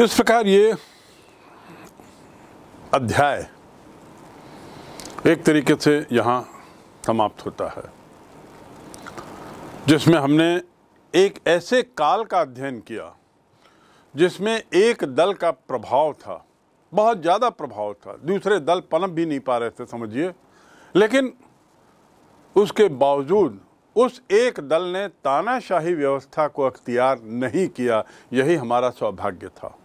इस प्रकार ये अध्याय एक तरीके से यहाँ समाप्त होता है जिसमें हमने एक ऐसे काल का अध्ययन किया जिसमें एक दल का प्रभाव था बहुत ज़्यादा प्रभाव था दूसरे दल पनप भी नहीं पा रहे थे समझिए लेकिन उसके बावजूद उस एक दल ने तानाशाही व्यवस्था को अख्तियार नहीं किया यही हमारा सौभाग्य था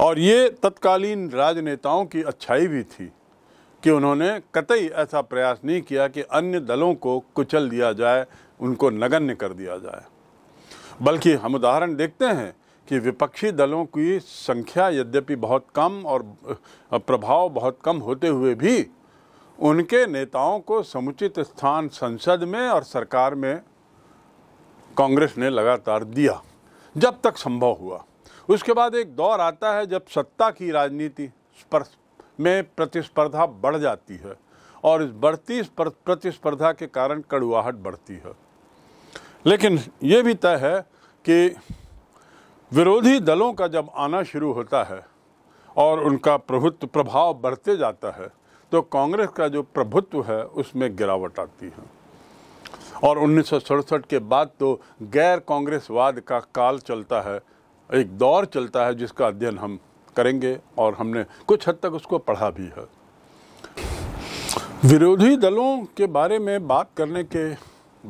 और ये तत्कालीन राजनेताओं की अच्छाई भी थी कि उन्होंने कतई ऐसा प्रयास नहीं किया कि अन्य दलों को कुचल दिया जाए उनको नगण्य कर दिया जाए बल्कि हम उदाहरण देखते हैं कि विपक्षी दलों की संख्या यद्यपि बहुत कम और प्रभाव बहुत कम होते हुए भी उनके नेताओं को समुचित स्थान संसद में और सरकार में कांग्रेस ने लगातार दिया जब तक संभव हुआ उसके बाद एक दौर आता है जब सत्ता की राजनीति में प्रतिस्पर्धा बढ़ जाती है और इस बढ़ती प्रतिस्पर्धा के कारण कड़ुआहट बढ़ती है लेकिन ये भी तय है कि विरोधी दलों का जब आना शुरू होता है और उनका प्रभुत्व प्रभाव बढ़ते जाता है तो कांग्रेस का जो प्रभुत्व है उसमें गिरावट आती है और उन्नीस के बाद तो गैर कांग्रेसवाद का काल चलता है एक दौर चलता है जिसका अध्ययन हम करेंगे और हमने कुछ हद तक उसको पढ़ा भी है विरोधी दलों के बारे में बात करने के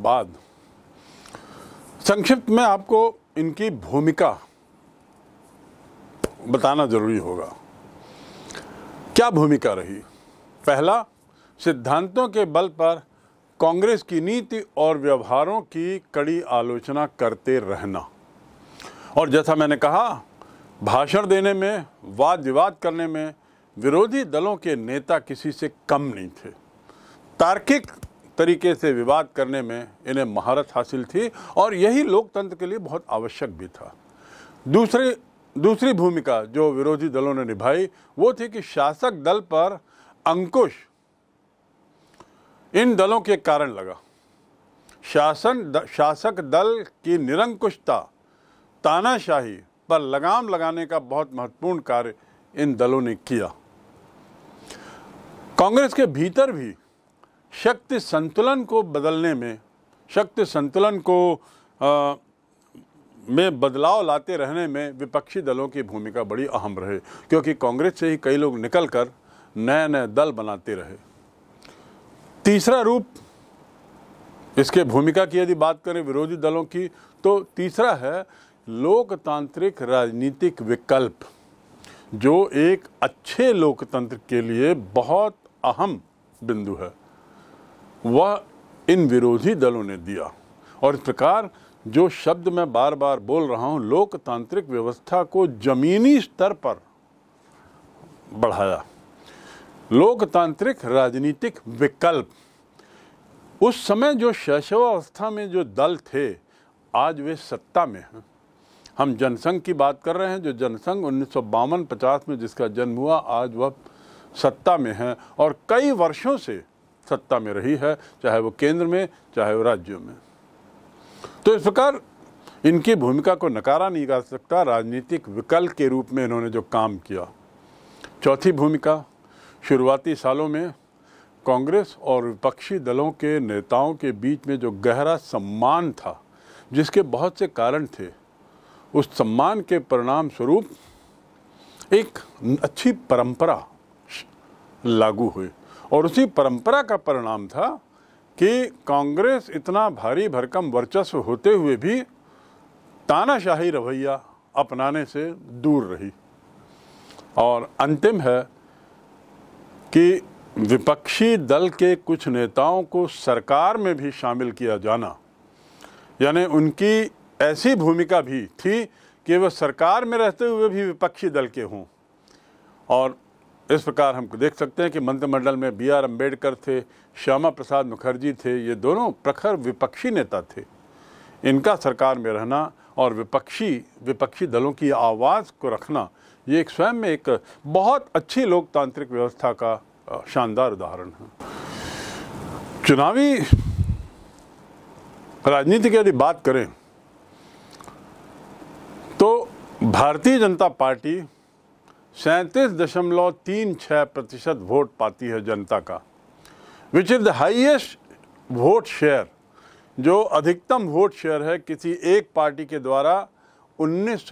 बाद संक्षिप्त में आपको इनकी भूमिका बताना जरूरी होगा क्या भूमिका रही पहला सिद्धांतों के बल पर कांग्रेस की नीति और व्यवहारों की कड़ी आलोचना करते रहना और जैसा मैंने कहा भाषण देने में वाद विवाद करने में विरोधी दलों के नेता किसी से कम नहीं थे तार्किक तरीके से विवाद करने में इन्हें महारत हासिल थी और यही लोकतंत्र के लिए बहुत आवश्यक भी था दूसरी दूसरी भूमिका जो विरोधी दलों ने निभाई वो थी कि शासक दल पर अंकुश इन दलों के कारण लगा शासन द, शासक दल की निरंकुशता तानाशाही पर लगाम लगाने का बहुत महत्वपूर्ण कार्य इन दलों ने किया कांग्रेस के भीतर भी शक्ति संतुलन को बदलने में शक्ति संतुलन को आ, में बदलाव लाते रहने में विपक्षी दलों की भूमिका बड़ी अहम रहे क्योंकि कांग्रेस से ही कई लोग निकलकर नए नए दल बनाते रहे तीसरा रूप इसके भूमिका की यदि बात करें विरोधी दलों की तो तीसरा है लोकतांत्रिक राजनीतिक विकल्प जो एक अच्छे लोकतंत्र के लिए बहुत अहम बिंदु है वह इन विरोधी दलों ने दिया और इस प्रकार जो शब्द मैं बार बार बोल रहा हूँ लोकतांत्रिक व्यवस्था को जमीनी स्तर पर बढ़ाया लोकतांत्रिक राजनीतिक विकल्प उस समय जो शैशवावस्था में जो दल थे आज वे सत्ता में हैं हम जनसंघ की बात कर रहे हैं जो जनसंघ उन्नीस सौ में जिसका जन्म हुआ आज वह सत्ता में है और कई वर्षों से सत्ता में रही है चाहे वो केंद्र में चाहे वो राज्यों में तो इस प्रकार इनकी भूमिका को नकारा नहीं जा सकता राजनीतिक विकल्प के रूप में इन्होंने जो काम किया चौथी भूमिका शुरुआती सालों में कांग्रेस और विपक्षी दलों के नेताओं के बीच में जो गहरा सम्मान था जिसके बहुत से कारण थे उस सम्मान के परिणाम स्वरूप एक अच्छी परंपरा लागू हुई और उसी परंपरा का परिणाम था कि कांग्रेस इतना भारी भरकम वर्चस्व होते हुए भी तानाशाही रवैया अपनाने से दूर रही और अंतिम है कि विपक्षी दल के कुछ नेताओं को सरकार में भी शामिल किया जाना यानी उनकी ऐसी भूमिका भी थी कि वह सरकार में रहते हुए भी विपक्षी दल के हों और इस प्रकार हम देख सकते हैं कि मंत्रिमंडल में बी आर अम्बेडकर थे श्यामा प्रसाद मुखर्जी थे ये दोनों प्रखर विपक्षी नेता थे इनका सरकार में रहना और विपक्षी विपक्षी दलों की आवाज़ को रखना ये एक स्वयं में एक बहुत अच्छी लोकतांत्रिक व्यवस्था का शानदार उदाहरण है चुनावी राजनीति की यदि बात करें तो भारतीय जनता पार्टी सैंतीस दशमलव तीन छः प्रतिशत वोट पाती है जनता का which is the highest vote share जो अधिकतम वोट शेयर है किसी एक पार्टी के द्वारा उन्नीस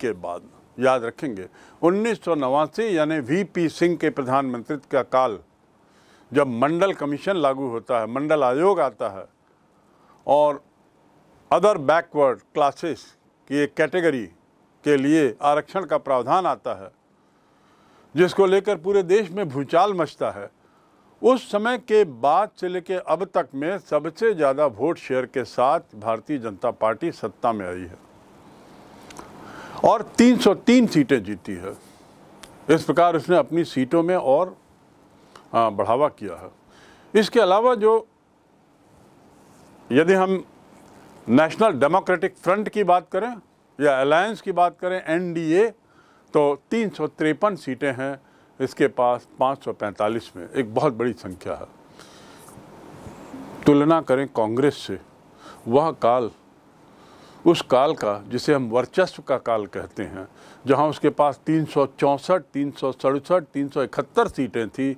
के बाद याद रखेंगे उन्नीस यानी वीपी सिंह के प्रधानमंत्री का काल जब मंडल कमीशन लागू होता है मंडल आयोग आता है और अदर बैकवर्ड क्लासेस कि एक कैटेगरी के लिए आरक्षण का प्रावधान आता है जिसको लेकर पूरे देश में भूचाल मचता है उस समय के बाद से लेकर अब तक में सबसे ज़्यादा वोट शेयर के साथ भारतीय जनता पार्टी सत्ता में आई है और 303 सीटें जीती है इस प्रकार उसने अपनी सीटों में और बढ़ावा किया है इसके अलावा जो यदि हम नेशनल डेमोक्रेटिक फ्रंट की बात करें या अलायंस की बात करें एनडीए तो तीन सीटें हैं इसके पास 545 में एक बहुत बड़ी संख्या है तुलना करें कांग्रेस से वह काल उस काल का जिसे हम वर्चस्व का काल कहते हैं जहां उसके पास तीन सौ चौंसठ तीन सौ सड़सठ तीन सौ इकहत्तर सीटें थी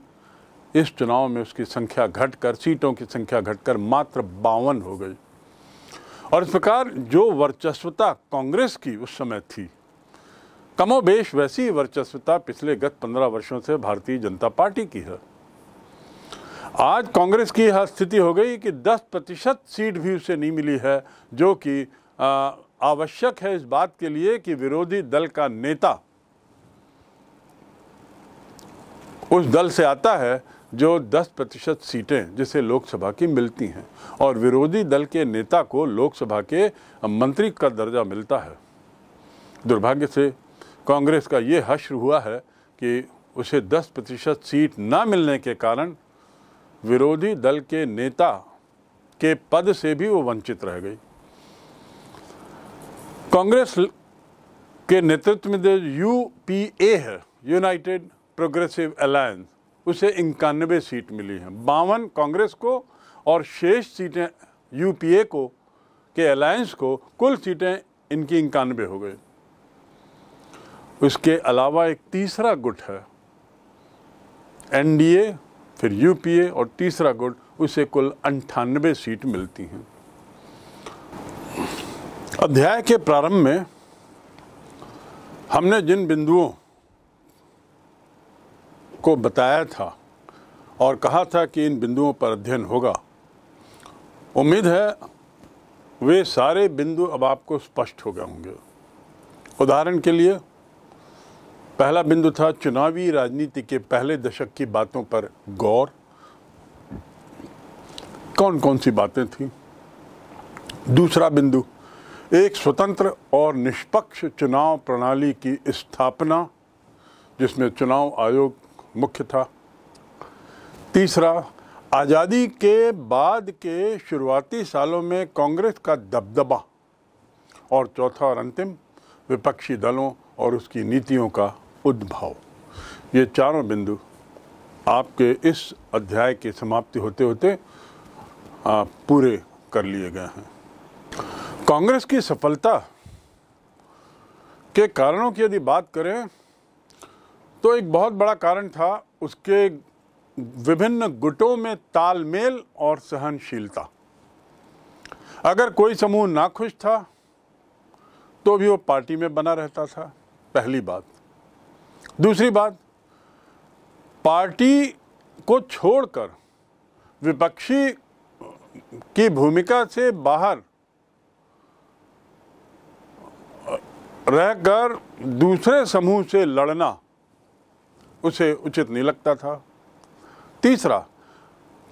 इस चुनाव में उसकी संख्या घटकर सीटों की संख्या घटकर मात्र बावन हो गई और इस प्रकार जो वर्चस्वता कांग्रेस की उस समय थी कमोबेश वैसी वर्चस्वता पिछले गत पंद्रह वर्षों से भारतीय जनता पार्टी की है आज कांग्रेस की यह स्थिति हो गई कि 10 प्रतिशत सीट भी उसे नहीं मिली है जो कि आवश्यक है इस बात के लिए कि विरोधी दल का नेता उस दल से आता है जो 10 प्रतिशत सीटें जिसे लोकसभा की मिलती हैं और विरोधी दल के नेता को लोकसभा के मंत्री का दर्जा मिलता है दुर्भाग्य से कांग्रेस का ये हश्र हुआ है कि उसे 10 प्रतिशत सीट ना मिलने के कारण विरोधी दल के नेता के पद से भी वो वंचित रह गई कांग्रेस के नेतृत्व में जो यू है यूनाइटेड प्रोग्रेसिव अलायंस उसे इक्यानबे सीट मिली हैं बावन कांग्रेस को और शेष सीटें यूपीए को के अलायंस को कुल सीटें इनकी इक्यानबे हो गई उसके अलावा एक तीसरा गुट है एनडीए फिर यूपीए और तीसरा गुट उसे कुल अंठानबे सीट मिलती हैं अध्याय के प्रारंभ में हमने जिन बिंदुओं को बताया था और कहा था कि इन बिंदुओं पर अध्ययन होगा उम्मीद है वे सारे बिंदु अब आपको स्पष्ट हो गए होंगे उदाहरण के लिए पहला बिंदु था चुनावी राजनीति के पहले दशक की बातों पर गौर कौन कौन सी बातें थीं दूसरा बिंदु एक स्वतंत्र और निष्पक्ष चुनाव प्रणाली की स्थापना जिसमें चुनाव आयोग मुख्य था तीसरा आज़ादी के बाद के शुरुआती सालों में कांग्रेस का दबदबा और चौथा और अंतिम विपक्षी दलों और उसकी नीतियों का उद्भव ये चारों बिंदु आपके इस अध्याय की समाप्ति होते होते पूरे कर लिए गए हैं कांग्रेस की सफलता के कारणों की यदि बात करें तो एक बहुत बड़ा कारण था उसके विभिन्न गुटों में तालमेल और सहनशीलता अगर कोई समूह नाखुश था तो भी वो पार्टी में बना रहता था पहली बात दूसरी बात पार्टी को छोड़कर विपक्षी की भूमिका से बाहर रहकर दूसरे समूह से लड़ना उसे उचित नहीं लगता था तीसरा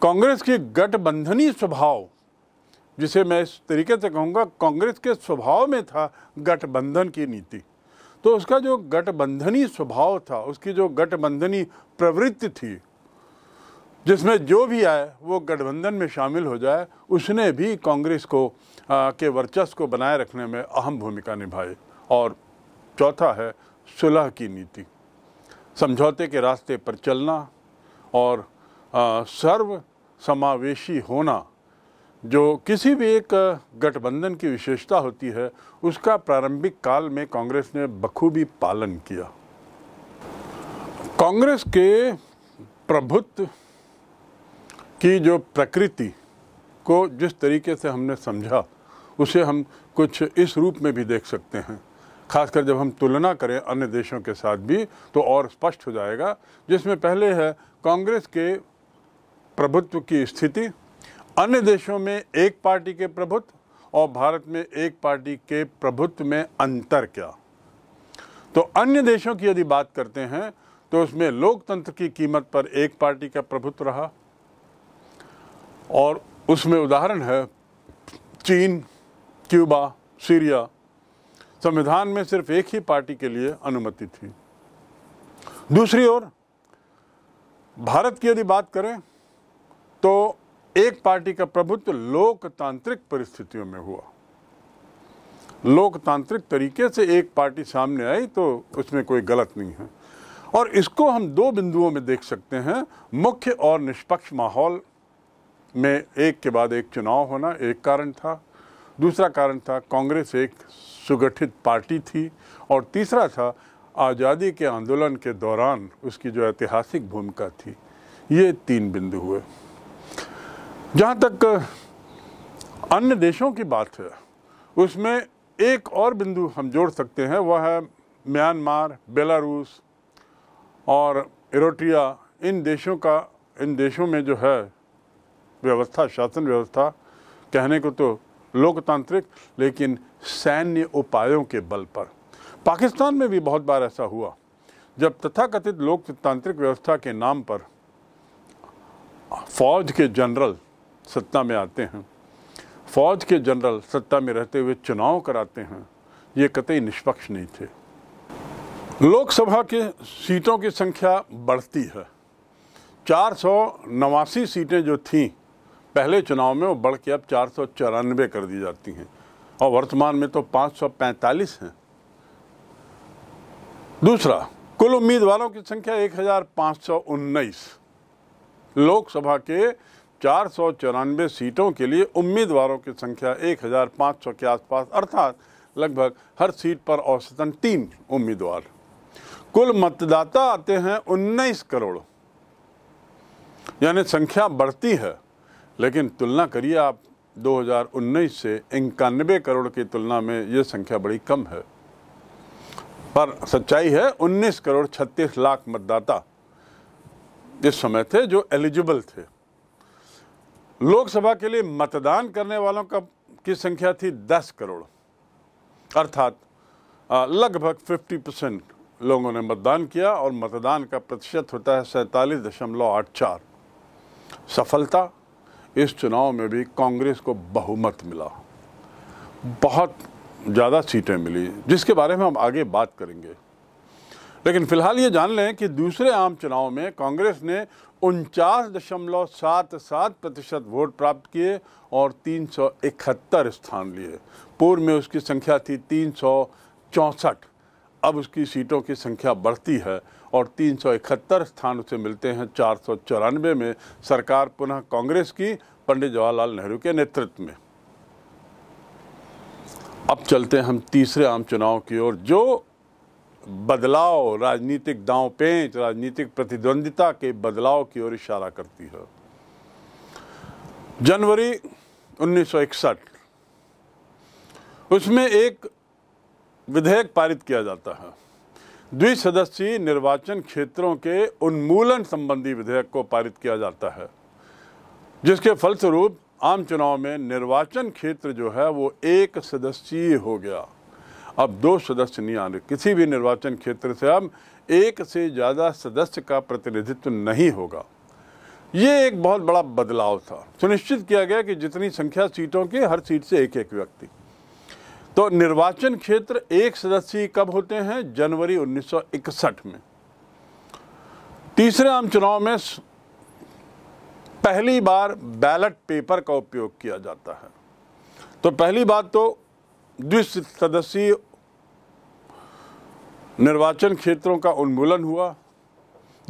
कांग्रेस की गठबंधनी स्वभाव जिसे मैं इस तरीके से कहूँगा कांग्रेस के स्वभाव में था गठबंधन की नीति तो उसका जो गठबंधनी स्वभाव था उसकी जो गठबंधनी प्रवृत्ति थी जिसमें जो भी आए वो गठबंधन में शामिल हो जाए उसने भी कांग्रेस को आ, के वर्चस्व को बनाए रखने में अहम भूमिका निभाई और चौथा है सुलह की नीति समझौते के रास्ते पर चलना और सर्व समावेशी होना जो किसी भी एक गठबंधन की विशेषता होती है उसका प्रारंभिक काल में कांग्रेस ने बखूबी पालन किया कांग्रेस के प्रभुत्व की जो प्रकृति को जिस तरीके से हमने समझा उसे हम कुछ इस रूप में भी देख सकते हैं खासकर जब हम तुलना करें अन्य देशों के साथ भी तो और स्पष्ट हो जाएगा जिसमें पहले है कांग्रेस के प्रभुत्व की स्थिति अन्य देशों में एक पार्टी के प्रभुत्व और भारत में एक पार्टी के प्रभुत्व में अंतर क्या तो अन्य देशों की यदि बात करते हैं तो उसमें लोकतंत्र की कीमत पर एक पार्टी का प्रभुत्व रहा और उसमें उदाहरण है चीन क्यूबा सीरिया संविधान में सिर्फ एक ही पार्टी के लिए अनुमति थी दूसरी ओर भारत की यदि बात करें तो एक पार्टी का प्रभुत्व लोकतांत्रिक परिस्थितियों में हुआ लोकतांत्रिक तरीके से एक पार्टी सामने आई तो उसमें कोई गलत नहीं है और इसको हम दो बिंदुओं में देख सकते हैं मुख्य और निष्पक्ष माहौल में एक के बाद एक चुनाव होना एक कारण था दूसरा कारण था कांग्रेस एक सुगठित पार्टी थी और तीसरा था आज़ादी के आंदोलन के दौरान उसकी जो ऐतिहासिक भूमिका थी ये तीन बिंदु हुए जहाँ तक अन्य देशों की बात है उसमें एक और बिंदु हम जोड़ सकते हैं वह है म्यांमार बेलारूस और इरोटिया इन देशों का इन देशों में जो है व्यवस्था शासन व्यवस्था कहने को तो लोकतांत्रिक लेकिन सैन्य उपायों के बल पर पाकिस्तान में भी बहुत बार ऐसा हुआ जब तथाकथित लोकतांत्रिक व्यवस्था के नाम पर फौज के जनरल सत्ता में आते हैं फौज के जनरल सत्ता में रहते हुए चुनाव कराते हैं ये कतई निष्पक्ष नहीं थे लोकसभा के सीटों की संख्या बढ़ती है चार सौ नवासी सीटें जो थीं पहले चुनाव में वो बढ़ के अब चार सौ चौरानवे कर दी जाती हैं और वर्तमान में तो पाँच सौ पैंतालीस हैं दूसरा कुल उम्मीदवारों की संख्या एक हज़ार पाँच सौ उन्नीस लोकसभा के चार सौ चौरानवे सीटों के लिए उम्मीदवारों की संख्या एक हज़ार पाँच सौ के आसपास अर्थात लगभग हर सीट पर औसतन तीन उम्मीदवार कुल मतदाता आते हैं उन्नीस करोड़ यानी संख्या बढ़ती है लेकिन तुलना करिए आप 2019 से इक्यानबे करोड़ की तुलना में ये संख्या बड़ी कम है पर सच्चाई है 19 करोड़ 36 लाख मतदाता इस समय थे जो एलिजिबल थे लोकसभा के लिए मतदान करने वालों का की संख्या थी 10 करोड़ अर्थात लगभग 50 परसेंट लोगों ने मतदान किया और मतदान का प्रतिशत होता है सैंतालीस दशमलव आठ चार सफलता इस चुनाव में भी कांग्रेस को बहुमत मिला बहुत ज़्यादा सीटें मिली जिसके बारे में हम आगे बात करेंगे लेकिन फिलहाल ये जान लें कि दूसरे आम चुनाव में कांग्रेस ने उनचास दशमलव सात सात प्रतिशत वोट प्राप्त किए और 371 स्थान लिए पूर्व में उसकी संख्या थी तीन अब उसकी सीटों की संख्या बढ़ती है और तीन स्थान उसे मिलते हैं चार में सरकार पुनः कांग्रेस की पंडित जवाहरलाल नेहरू के नेतृत्व में अब चलते हैं हम तीसरे आम चुनाव की ओर जो बदलाव राजनीतिक दांव पेंच राजनीतिक प्रतिद्वंदिता के बदलाव की ओर इशारा करती है जनवरी 1961 उसमें एक विधेयक पारित किया जाता है द्विसदस्यीय निर्वाचन क्षेत्रों के उन्मूलन संबंधी विधेयक को पारित किया जाता है जिसके फलस्वरूप आम चुनाव में निर्वाचन क्षेत्र जो है वो एक सदस्यीय हो गया अब दो सदस्य नहीं आने किसी भी निर्वाचन क्षेत्र से अब एक से ज़्यादा सदस्य का प्रतिनिधित्व नहीं होगा ये एक बहुत बड़ा बदलाव था सुनिश्चित किया गया कि जितनी संख्या सीटों की हर सीट से एक एक व्यक्ति तो निर्वाचन क्षेत्र एक सदस्यीय कब होते हैं जनवरी 1961 में तीसरे आम चुनाव में पहली बार बैलेट पेपर का उपयोग किया जाता है तो पहली बात तो द्विसदस्यीय निर्वाचन क्षेत्रों का उन्मूलन हुआ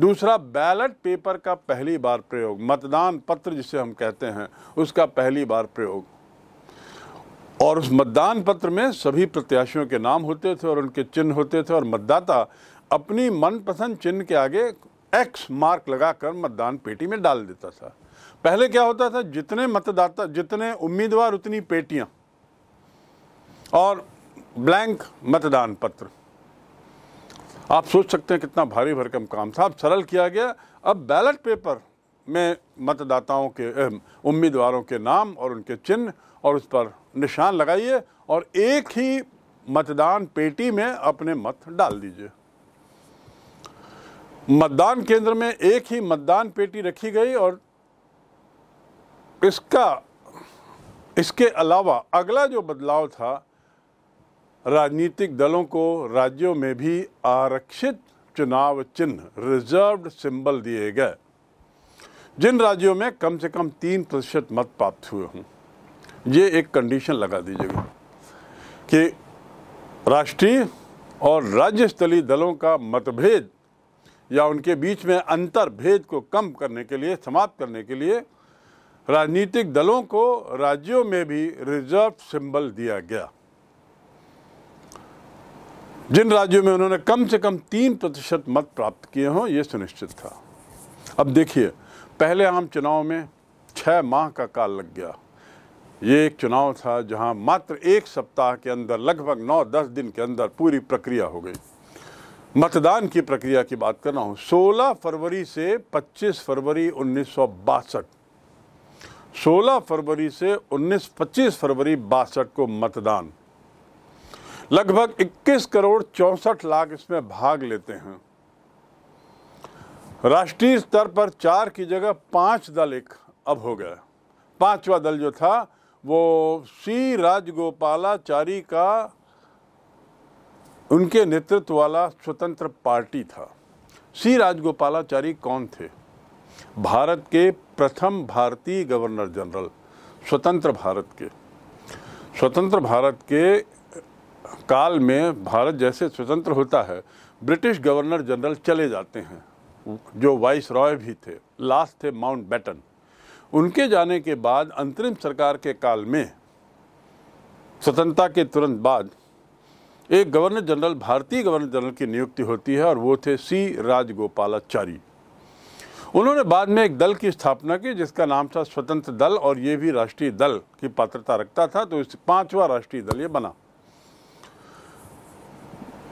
दूसरा बैलेट पेपर का पहली बार प्रयोग मतदान पत्र जिसे हम कहते हैं उसका पहली बार प्रयोग और उस मतदान पत्र में सभी प्रत्याशियों के नाम होते थे और उनके चिन्ह होते थे और मतदाता अपनी मनपसंद चिन्ह के आगे एक्स मार्क लगाकर मतदान पेटी में डाल देता था पहले क्या होता था जितने मतदाता जितने उम्मीदवार उतनी पेटियां और ब्लैंक मतदान पत्र आप सोच सकते हैं कितना भारी भरकम काम था अब सरल किया गया अब बैलेट पेपर में मतदाताओं के उम्मीदवारों के नाम और उनके चिन्ह और उस पर निशान लगाइए और एक ही मतदान पेटी में अपने मत डाल दीजिए मतदान केंद्र में एक ही मतदान पेटी रखी गई और इसका इसके अलावा अगला जो बदलाव था राजनीतिक दलों को राज्यों में भी आरक्षित चुनाव चिन्ह रिजर्व्ड सिंबल दिए गए जिन राज्यों में कम से कम तीन प्रतिशत मत प्राप्त हुए हों ये एक कंडीशन लगा दीजिएगा कि राष्ट्रीय और राज्य स्तरीय दलों का मतभेद या उनके बीच में अंतर भेद को कम करने के लिए समाप्त करने के लिए राजनीतिक दलों को राज्यों में भी रिजर्व सिंबल दिया गया जिन राज्यों में उन्होंने कम से कम तीन प्रतिशत मत प्राप्त किए हों ये सुनिश्चित था अब देखिए पहले आम चुनाव में छः माह का काल लग गया ये एक चुनाव था जहां मात्र एक सप्ताह के अंदर लगभग नौ दस दिन के अंदर पूरी प्रक्रिया हो गई मतदान की प्रक्रिया की बात कर रहा हूँ सोलह फरवरी से पच्चीस फरवरी उन्नीस सौ बासठ सोलह फरवरी से उन्नीस पच्चीस फरवरी बासठ को मतदान लगभग 21 करोड़ चौंसठ लाख इसमें भाग लेते हैं राष्ट्रीय स्तर पर चार की जगह पांच दल एक अब हो गया पांचवा दल जो था वो श्री राजगोपालाचारी का उनके नेतृत्व वाला स्वतंत्र पार्टी था श्री राजगोपालाचारी कौन थे भारत के प्रथम भारतीय गवर्नर जनरल स्वतंत्र भारत के स्वतंत्र भारत के काल में भारत जैसे स्वतंत्र होता है ब्रिटिश गवर्नर जनरल चले जाते हैं जो वाइस रॉय भी थे लास्ट थे माउंट बैटन उनके जाने के बाद अंतरिम सरकार के काल में स्वतंत्रता के तुरंत बाद एक गवर्नर जनरल भारतीय गवर्नर जनरल की नियुक्ति होती है और वो थे सी राजगोपालाचारी उन्होंने बाद में एक दल की स्थापना की जिसका नाम था स्वतंत्र दल और ये भी राष्ट्रीय दल की पात्रता रखता था तो इस पांचवा राष्ट्रीय दल ये बना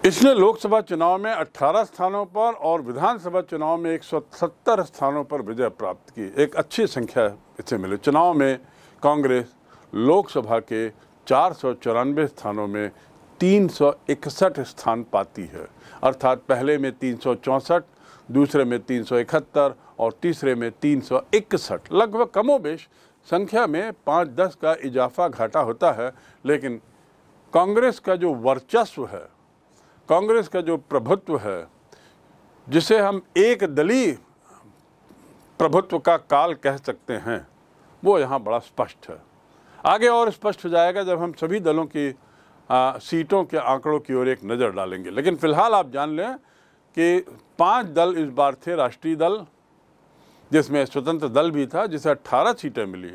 इसलिए लोकसभा चुनाव में 18 स्थानों पर और विधानसभा चुनाव में 170 स्थानों पर विजय प्राप्त की एक अच्छी संख्या इसे मिली चुनाव में कांग्रेस लोकसभा के चार सौ चौरानवे स्थानों में तीन सौ इकसठ स्थान पाती है अर्थात पहले में तीन सौ चौंसठ दूसरे में तीन सौ इकहत्तर और तीसरे में तीन सौ इकसठ लगभग कमोबेश संख्या में पाँच दस का इजाफा घाटा होता है लेकिन कांग्रेस का जो वर्चस्व है कांग्रेस का जो प्रभुत्व है जिसे हम एक दली प्रभुत्व का काल कह सकते हैं वो यहाँ बड़ा स्पष्ट है आगे और स्पष्ट हो जाएगा जब हम सभी दलों की आ, सीटों के आंकड़ों की ओर एक नज़र डालेंगे लेकिन फ़िलहाल आप जान लें कि पांच दल इस बार थे राष्ट्रीय दल जिसमें स्वतंत्र दल भी था जिसे 18 सीटें मिली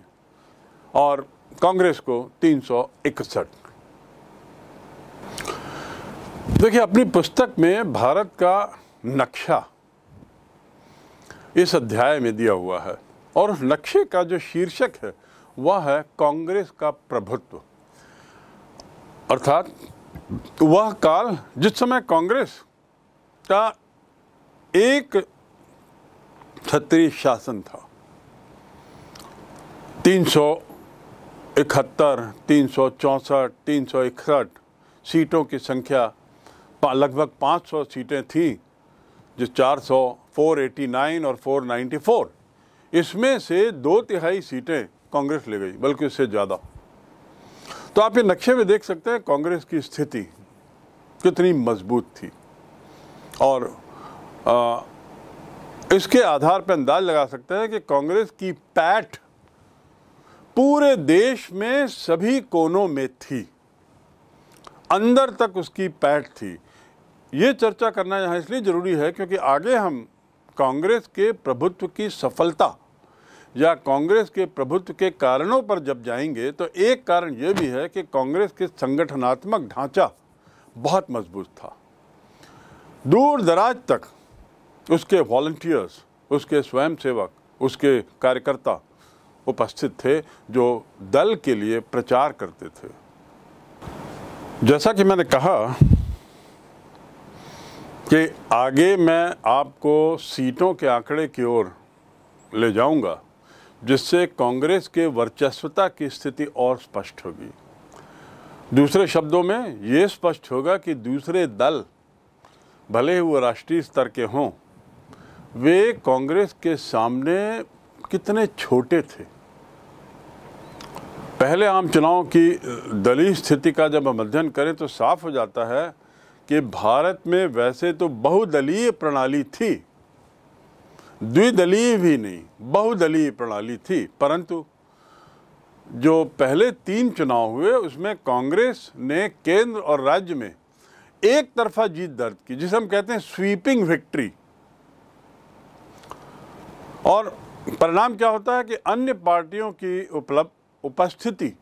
और कांग्रेस को तीन देखिए अपनी पुस्तक में भारत का नक्शा इस अध्याय में दिया हुआ है और उस नक्शे का जो शीर्षक है वह है कांग्रेस का प्रभुत्व अर्थात वह काल जिस समय कांग्रेस का एक छत्री शासन था तीन सौ इकहत्तर तीन सौ चौंसठ तीन सौ इकसठ सीटों की संख्या लगभग 500 सीटें थी जो 400 489 और 494 इसमें से दो तिहाई सीटें कांग्रेस ले गई बल्कि उससे ज़्यादा तो आप ये नक्शे में देख सकते हैं कांग्रेस की स्थिति कितनी मजबूत थी और आ, इसके आधार पर अंदाज लगा सकते हैं कि कांग्रेस की पैठ पूरे देश में सभी कोनों में थी अंदर तक उसकी पैठ थी ये चर्चा करना यहाँ इसलिए ज़रूरी है क्योंकि आगे हम कांग्रेस के प्रभुत्व की सफलता या कांग्रेस के प्रभुत्व के कारणों पर जब जाएंगे तो एक कारण ये भी है कि कांग्रेस के संगठनात्मक ढांचा बहुत मजबूत था दूर दराज तक उसके वॉल्टियर्स उसके स्वयंसेवक उसके कार्यकर्ता उपस्थित थे जो दल के लिए प्रचार करते थे जैसा कि मैंने कहा कि आगे मैं आपको सीटों के आंकड़े की ओर ले जाऊंगा जिससे कांग्रेस के वर्चस्वता की स्थिति और स्पष्ट होगी दूसरे शब्दों में ये स्पष्ट होगा कि दूसरे दल भले वो राष्ट्रीय स्तर के हों वे कांग्रेस के सामने कितने छोटे थे पहले आम चुनाव की दलीय स्थिति का जब हम अध्ययन करें तो साफ हो जाता है कि भारत में वैसे तो बहुदलीय प्रणाली थी द्विदलीय भी नहीं बहुदलीय प्रणाली थी परंतु जो पहले तीन चुनाव हुए उसमें कांग्रेस ने केंद्र और राज्य में एक तरफा जीत दर्ज की जिसे हम कहते हैं स्वीपिंग विक्ट्री और परिणाम क्या होता है कि अन्य पार्टियों की उपलब्ध उपस्थिति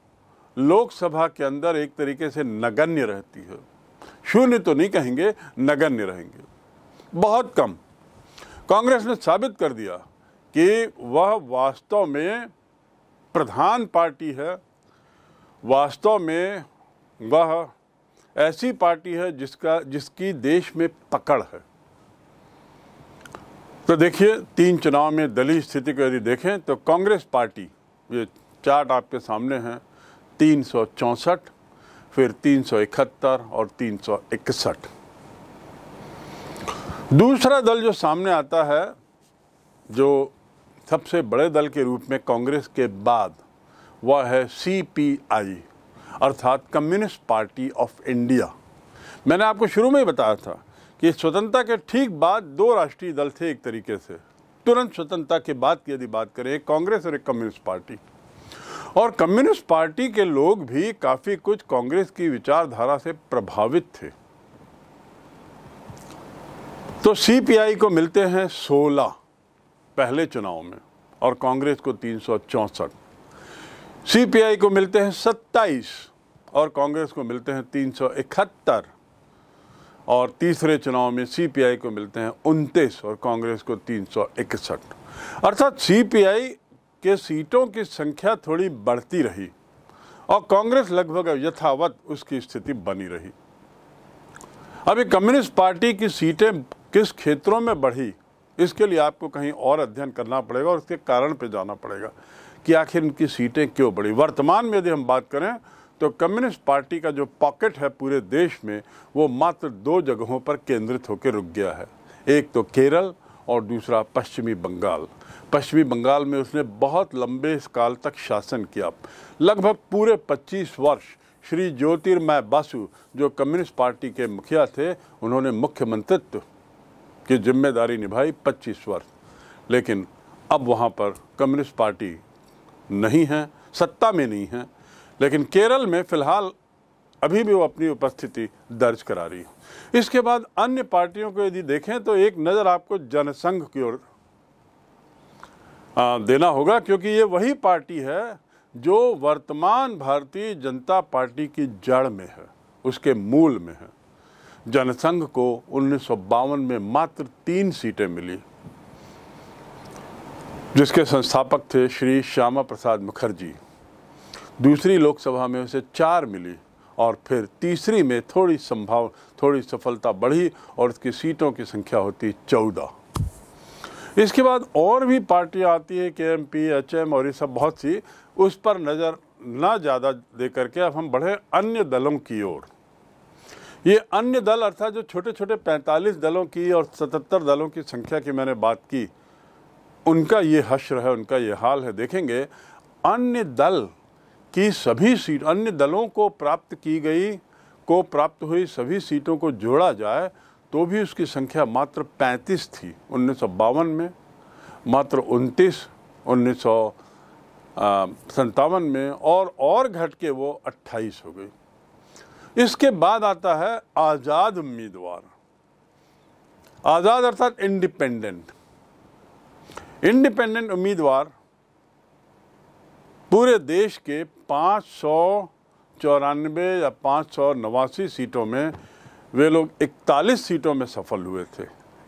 लोकसभा के अंदर एक तरीके से नगण्य रहती है शून्य तो नहीं कहेंगे नगण्य रहेंगे बहुत कम कांग्रेस ने साबित कर दिया कि वह वास्तव में प्रधान पार्टी है वास्तव में वह ऐसी पार्टी है जिसका जिसकी देश में पकड़ है तो देखिए तीन चुनाव में दलीय स्थिति को यदि देखें तो कांग्रेस पार्टी ये चार्ट आपके सामने हैं तीन सौ चौंसठ फिर तीन सौ इकहत्तर और तीन सौ इकसठ दूसरा दल जो सामने आता है जो सबसे बड़े दल के रूप में कांग्रेस के बाद वह है सीपीआई अर्थात कम्युनिस्ट पार्टी ऑफ इंडिया मैंने आपको शुरू में ही बताया था कि स्वतंत्रता के ठीक बाद दो राष्ट्रीय दल थे एक तरीके से तुरंत स्वतंत्रता के बाद की यदि बात करें कांग्रेस और एक कम्युनिस्ट पार्टी और कम्युनिस्ट पार्टी के लोग भी काफ़ी कुछ कांग्रेस की विचारधारा से प्रभावित थे तो सीपीआई को मिलते हैं 16 पहले चुनाव में और कांग्रेस को तीन सीपीआई को मिलते हैं 27 और कांग्रेस को मिलते हैं तीन और तीसरे चुनाव में सीपीआई को मिलते हैं उनतीस और कांग्रेस को तीन अर्थात सीपीआई के सीटों की संख्या थोड़ी बढ़ती रही और कांग्रेस लगभग यथावत उसकी स्थिति बनी रही अभी कम्युनिस्ट पार्टी की सीटें किस क्षेत्रों में बढ़ी इसके लिए आपको कहीं और अध्ययन करना पड़ेगा और उसके कारण पे जाना पड़ेगा कि आखिर इनकी सीटें क्यों बढ़ी वर्तमान में यदि हम बात करें तो कम्युनिस्ट पार्टी का जो पॉकेट है पूरे देश में वो मात्र दो जगहों पर केंद्रित होकर रुक गया है एक तो केरल और दूसरा पश्चिमी बंगाल पश्चिमी बंगाल में उसने बहुत लंबे काल तक शासन किया लगभग पूरे 25 वर्ष श्री ज्योतिर्मय बासु जो कम्युनिस्ट पार्टी के मुखिया थे उन्होंने मुख्यमंत्रित्व की जिम्मेदारी निभाई 25 वर्ष लेकिन अब वहाँ पर कम्युनिस्ट पार्टी नहीं है सत्ता में नहीं है लेकिन केरल में फ़िलहाल अभी भी वो अपनी उपस्थिति दर्ज करा रही है इसके बाद अन्य पार्टियों को यदि देखें तो एक नज़र आपको जनसंघ की ओर देना होगा क्योंकि ये वही पार्टी है जो वर्तमान भारतीय जनता पार्टी की जड़ में है उसके मूल में है जनसंघ को उन्नीस में मात्र तीन सीटें मिली जिसके संस्थापक थे श्री श्यामा प्रसाद मुखर्जी दूसरी लोकसभा में उसे चार मिली और फिर तीसरी में थोड़ी संभाव थोड़ी सफलता बढ़ी और उसकी सीटों की संख्या होती चौदह इसके बाद और भी पार्टियाँ आती है के एम पी एच एम और ये सब बहुत सी उस पर नज़र ना ज़्यादा दे करके अब हम बढ़े अन्य दलों की ओर ये अन्य दल अर्थात जो छोटे छोटे 45 दलों की और 77 दलों की संख्या की मैंने बात की उनका ये हश्र है उनका ये हाल है देखेंगे अन्य दल कि सभी सीट अन्य दलों को प्राप्त की गई को प्राप्त हुई सभी सीटों को जोड़ा जाए तो भी उसकी संख्या मात्र 35 थी उन्नीस में मात्र उनतीस उन्नीस में और और घट के वो 28 हो गई इसके बाद आता है आज़ाद उम्मीदवार आज़ाद अर्थात इंडिपेंडेंट इंडिपेंडेंट उम्मीदवार पूरे देश के पाँच सौ चौरानवे या पाँच सौ नवासी सीटों में वे लोग इकतालीस सीटों में सफल हुए थे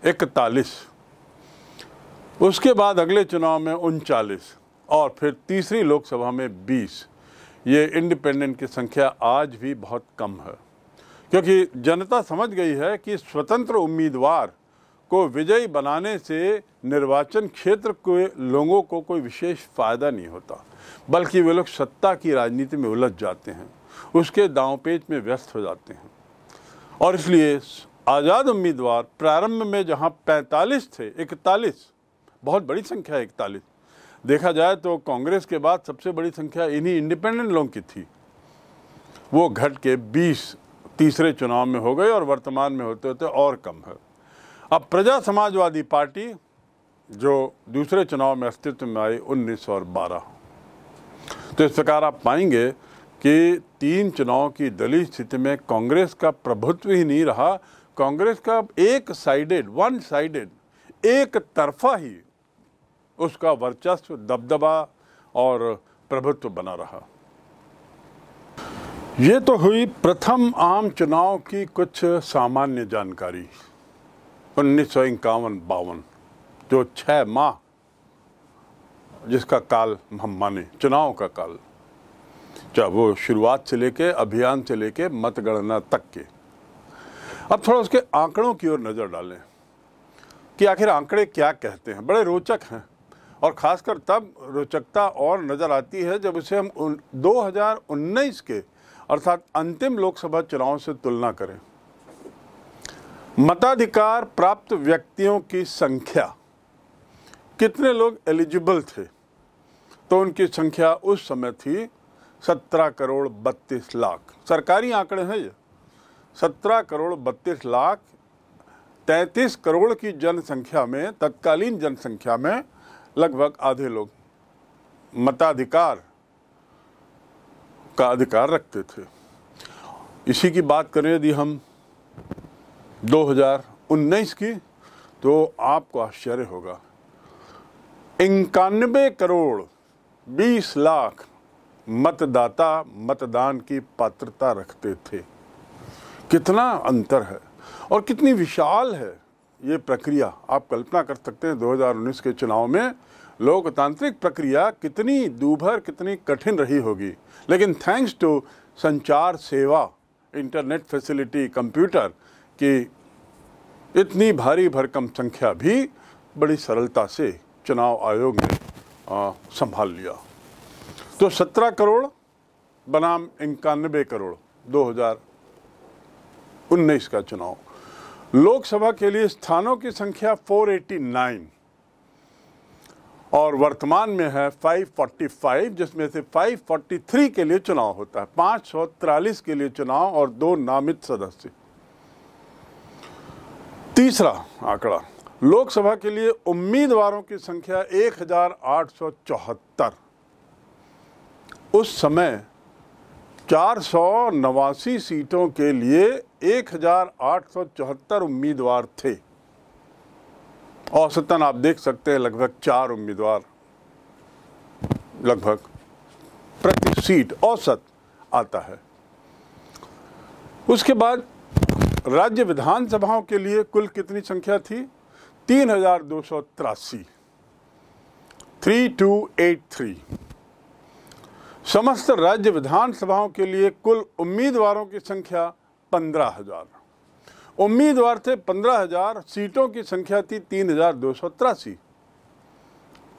इकतालीस उसके बाद अगले चुनाव में उनचालीस और फिर तीसरी लोकसभा में बीस ये इंडिपेंडेंट की संख्या आज भी बहुत कम है क्योंकि जनता समझ गई है कि स्वतंत्र उम्मीदवार को विजयी बनाने से निर्वाचन क्षेत्र के लोगों को कोई विशेष फ़ायदा नहीं होता बल्कि वे लोग सत्ता की राजनीति में उलझ जाते हैं उसके दाव पेच में व्यस्त हो जाते हैं और इसलिए आज़ाद उम्मीदवार प्रारंभ में जहां 45 थे 41 बहुत बड़ी संख्या है देखा जाए तो कांग्रेस के बाद सबसे बड़ी संख्या इन्हीं इंडिपेंडेंट लोगों की थी वो घट के 20 तीसरे चुनाव में हो गए और वर्तमान में होते होते और कम है अब प्रजा समाजवादी पार्टी जो दूसरे चुनाव में अस्तित्व में आई उन्नीस और बारह तो इस प्रकार आप पाएंगे कि तीन चुनाव की दलीय स्थिति में कांग्रेस का प्रभुत्व ही नहीं रहा कांग्रेस का एक साइडेड वन साइडेड एक तरफा ही उसका वर्चस्व दबदबा और प्रभुत्व बना रहा ये तो हुई प्रथम आम चुनाव की कुछ सामान्य जानकारी उन्नीस सौ इक्यावन बावन जो छः माह जिसका काल हम माने चुनाव का काल चाहे वो शुरुआत से लेके अभियान से लेके मतगणना तक के अब थोड़ा उसके आंकड़ों की ओर नज़र डालें कि आखिर आंकड़े क्या कहते हैं बड़े रोचक हैं और ख़ासकर तब रोचकता और नज़र आती है जब उसे हम 2019 के अर्थात अंतिम लोकसभा चुनाव से तुलना करें मताधिकार प्राप्त व्यक्तियों की संख्या कितने लोग एलिजिबल थे तो उनकी संख्या उस समय थी सत्रह करोड़ बत्तीस लाख सरकारी आंकड़े हैं ये सत्रह करोड़ बत्तीस लाख तैंतीस करोड़ की जनसंख्या में तत्कालीन जनसंख्या में लगभग आधे लोग मताधिकार का अधिकार रखते थे इसी की बात करें यदि हम 2019 की तो आपको आश्चर्य होगा इक्यानबे करोड़ बीस लाख मतदाता मतदान की पात्रता रखते थे कितना अंतर है और कितनी विशाल है ये प्रक्रिया आप कल्पना कर सकते हैं 2019 के चुनाव में लोकतांत्रिक प्रक्रिया कितनी दूभर कितनी कठिन रही होगी लेकिन थैंक्स टू संचार सेवा इंटरनेट फैसिलिटी कंप्यूटर की इतनी भारी भरकम संख्या भी बड़ी सरलता से चुनाव आयोग ने आ, संभाल लिया तो 17 करोड़ बनाम इक्यानबे करोड़ 2019 का चुनाव लोकसभा के लिए स्थानों की संख्या 489 और वर्तमान में है 545 जिसमें से 543 के लिए चुनाव होता है पाँच के लिए चुनाव और दो नामित सदस्य तीसरा आंकड़ा लोकसभा के लिए उम्मीदवारों की संख्या 1874 उस समय चार नवासी सीटों के लिए 1874 उम्मीदवार थे औसतन आप देख सकते हैं लगभग चार उम्मीदवार लगभग प्रति सीट औसत आता है उसके बाद राज्य विधानसभाओं के लिए कुल कितनी संख्या थी तीन हजार दो सौ तिरासी थ्री टू एट थ्री समस्त राज्य विधानसभाओं के लिए कुल उम्मीदवारों की संख्या पंद्रह हजार उम्मीदवार थे पंद्रह हजार सीटों की संख्या थी तीन हजार दो सौ तिरासी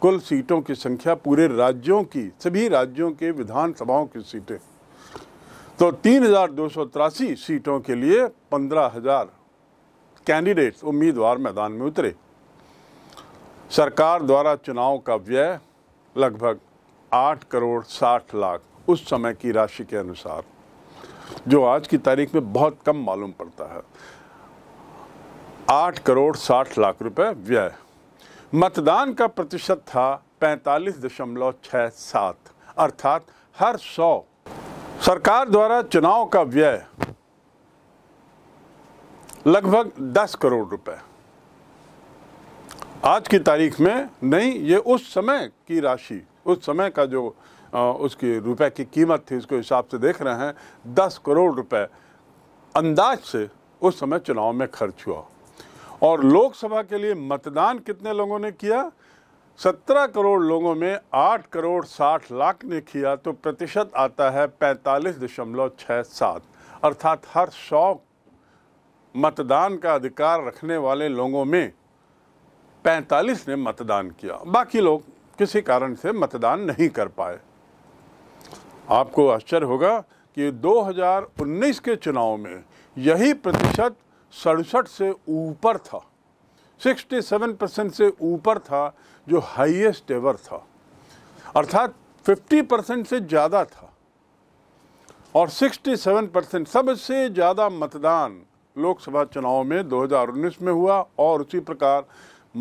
कुल सीटों की संख्या पूरे राज्यों की सभी राज्यों के विधानसभाओं की सीटें तो तीन हजार दो सौ तिरासी सीटों के लिए पंद्रह हजार कैंडिडेट्स उम्मीदवार मैदान में उतरे सरकार द्वारा चुनाव का व्यय लगभग आठ करोड़ साठ लाख उस समय की राशि के अनुसार जो आज की तारीख में बहुत कम मालूम पड़ता है आठ करोड़ साठ लाख रुपए व्यय मतदान का प्रतिशत था पैंतालीस दशमलव छः सात अर्थात हर सौ सरकार द्वारा चुनाव का व्यय लगभग 10 करोड़ रुपए आज की तारीख में नहीं ये उस समय की राशि उस समय का जो आ, उसकी रुपए की कीमत थी उसके हिसाब से देख रहे हैं 10 करोड़ रुपए अंदाज से उस समय चुनाव में खर्च हुआ और लोकसभा के लिए मतदान कितने लोगों ने किया सत्रह करोड़ लोगों में आठ करोड़ साठ लाख ने किया तो प्रतिशत आता है पैंतालीस दशमलव छः सात अर्थात हर सौ मतदान का अधिकार रखने वाले लोगों में 45 ने मतदान किया बाकी लोग किसी कारण से मतदान नहीं कर पाए आपको आश्चर्य होगा कि 2019 के चुनाव में यही प्रतिशत सड़सठ से ऊपर था 67 परसेंट से ऊपर था जो हाईएस्ट एवर था अर्थात 50 परसेंट से ज़्यादा था और 67 परसेंट सबसे ज़्यादा मतदान लोकसभा चुनाव में 2019 में हुआ और उसी प्रकार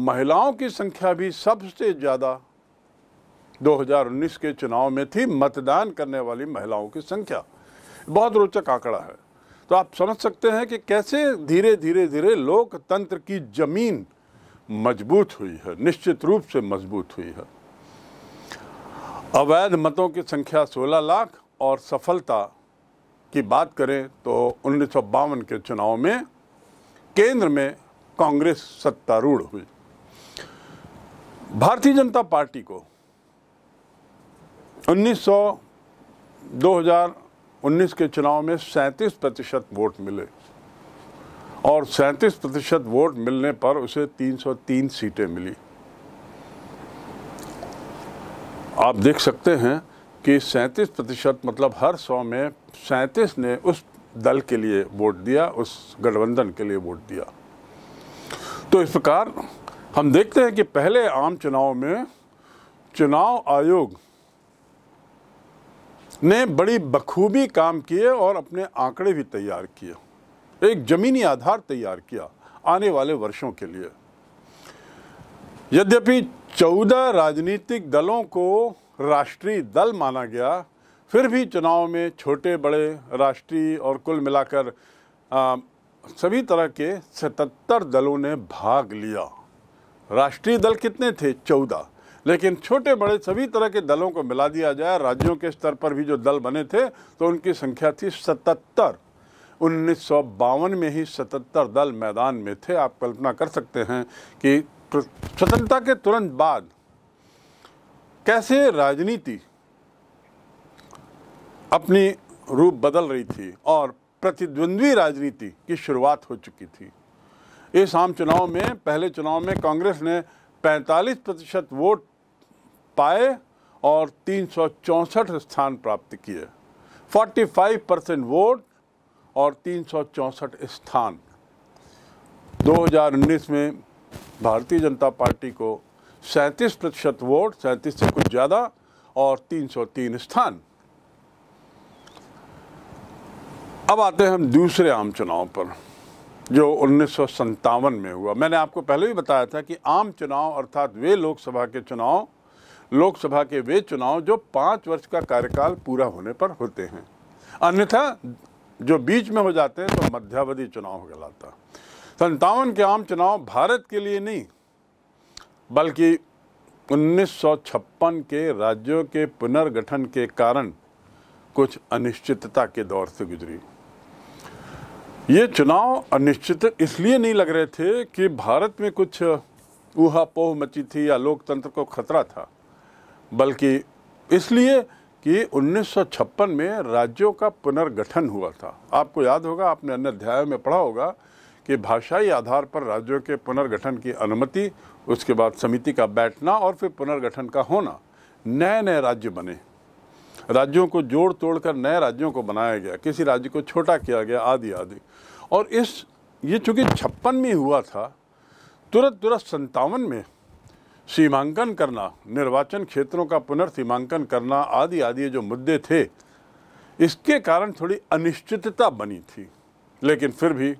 महिलाओं की संख्या भी सबसे ज़्यादा 2019 के चुनाव में थी मतदान करने वाली महिलाओं की संख्या बहुत रोचक आंकड़ा है तो आप समझ सकते हैं कि कैसे धीरे धीरे धीरे लोकतंत्र की जमीन मजबूत हुई है निश्चित रूप से मजबूत हुई है अवैध मतों की संख्या 16 लाख और सफलता की बात करें तो उन्नीस के चुनाव में केंद्र में कांग्रेस सत्तारूढ़ हुई भारतीय जनता पार्टी को 1900 2019 के चुनाव में 37 प्रतिशत वोट मिले और 37 प्रतिशत वोट मिलने पर उसे 303 सीटें मिली आप देख सकते हैं कि सैंतीस प्रतिशत मतलब हर सौ में सैंतीस ने उस दल के लिए वोट दिया उस गठबंधन के लिए वोट दिया तो इस प्रकार हम देखते हैं कि पहले आम चुनाव में चुनाव आयोग ने बड़ी बखूबी काम किए और अपने आंकड़े भी तैयार किए एक जमीनी आधार तैयार किया आने वाले वर्षों के लिए यद्यपि चौदह राजनीतिक दलों को राष्ट्रीय दल माना गया फिर भी चुनाव में छोटे बड़े राष्ट्रीय और कुल मिलाकर सभी तरह के 77 दलों ने भाग लिया राष्ट्रीय दल कितने थे 14 लेकिन छोटे बड़े सभी तरह के दलों को मिला दिया जाए राज्यों के स्तर पर भी जो दल बने थे तो उनकी संख्या थी 77 उन्नीस में ही 77 दल मैदान में थे आप कल्पना कर सकते हैं कि स्वतंत्रता के तुरंत बाद कैसे राजनीति अपनी रूप बदल रही थी और प्रतिद्वंद्वी राजनीति की शुरुआत हो चुकी थी इस आम चुनाव में पहले चुनाव में कांग्रेस ने 45 प्रतिशत वोट पाए और तीन स्थान प्राप्त किए 45 परसेंट वोट और तीन स्थान 2019 में भारतीय जनता पार्टी को सैंतीस प्रतिशत वोट सैंतीस से कुछ ज़्यादा और 303 स्थान अब आते हैं हम दूसरे आम चुनाव पर जो उन्नीस में हुआ मैंने आपको पहले भी बताया था कि आम चुनाव अर्थात वे लोकसभा के चुनाव लोकसभा के वे चुनाव जो पाँच वर्ष का कार्यकाल पूरा होने पर होते हैं अन्यथा जो बीच में हो जाते हैं तो मध्यावधि चुनाव कहलाता संतावन के आम चुनाव भारत के लिए नहीं बल्कि 1956 के राज्यों के पुनर्गठन के कारण कुछ अनिश्चितता के दौर से गुजरी ये चुनाव अनिश्चित इसलिए नहीं लग रहे थे कि भारत में कुछ ऊहा पोह मची थी या लोकतंत्र को खतरा था बल्कि इसलिए कि 1956 में राज्यों का पुनर्गठन हुआ था आपको याद होगा आपने अन्य अध्यायों में पढ़ा होगा कि भाषाई आधार पर राज्यों के पुनर्गठन की अनुमति उसके बाद समिति का बैठना और फिर पुनर्गठन का होना नए नए राज्य बने राज्यों को जोड़ तोड़कर नए राज्यों को बनाया गया किसी राज्य को छोटा किया गया आदि आदि और इस ये चूँकि छप्पन में हुआ था तुरंत तुरंत संतावन में सीमांकन करना निर्वाचन क्षेत्रों का पुनर्सीमांकन करना आदि आदि जो मुद्दे थे इसके कारण थोड़ी अनिश्चितता बनी थी लेकिन फिर भी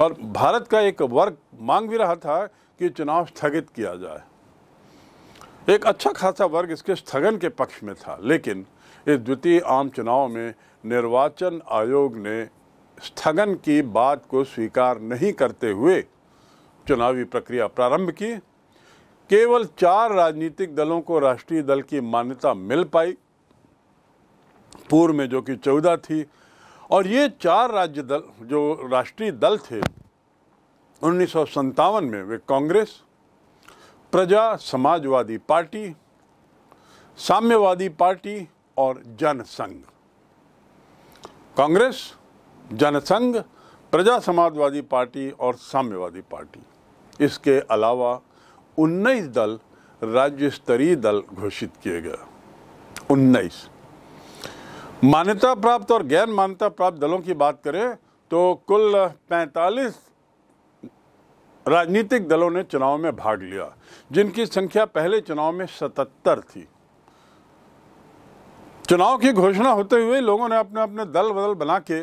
और भारत का एक वर्ग मांग भी रहा था कि चुनाव स्थगित किया जाए एक अच्छा खासा वर्ग इसके स्थगन के पक्ष में था लेकिन इस द्वितीय आम चुनाव में निर्वाचन आयोग ने स्थगन की बात को स्वीकार नहीं करते हुए चुनावी प्रक्रिया प्रारंभ की केवल चार राजनीतिक दलों को राष्ट्रीय दल की मान्यता मिल पाई पूर्व में जो कि चौदह थी और ये चार राज्य दल जो राष्ट्रीय दल थे उन्नीस में वे कांग्रेस प्रजा समाजवादी पार्टी साम्यवादी पार्टी और जनसंघ कांग्रेस जनसंघ प्रजा समाजवादी पार्टी और साम्यवादी पार्टी इसके अलावा 19 दल राज्य स्तरीय दल घोषित किए गए उन्नीस मान्यता प्राप्त और गैर मान्यता प्राप्त दलों की बात करें तो कुल 45 राजनीतिक दलों ने चुनाव में भाग लिया जिनकी संख्या पहले चुनाव में 77 थी चुनाव की घोषणा होते हुए लोगों ने अपने अपने दल बदल बना के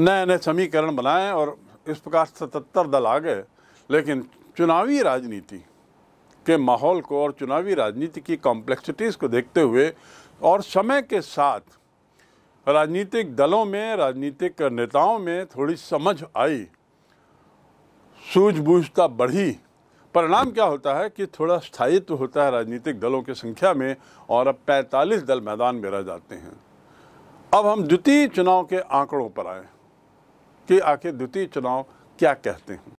नए नए समीकरण बनाए और इस प्रकार 77 दल आ गए लेकिन चुनावी राजनीति के माहौल को और चुनावी राजनीति की कॉम्प्लेक्सिटीज़ को देखते हुए और समय के साथ राजनीतिक दलों में राजनीतिक नेताओं में थोड़ी समझ आई सूझबूझता बढ़ी परिणाम क्या होता है कि थोड़ा स्थायित्व होता है राजनीतिक दलों की संख्या में और अब 45 दल मैदान में रह जाते हैं अब हम द्वितीय चुनाव के आंकड़ों पर आए कि आखिर द्वितीय चुनाव क्या कहते हैं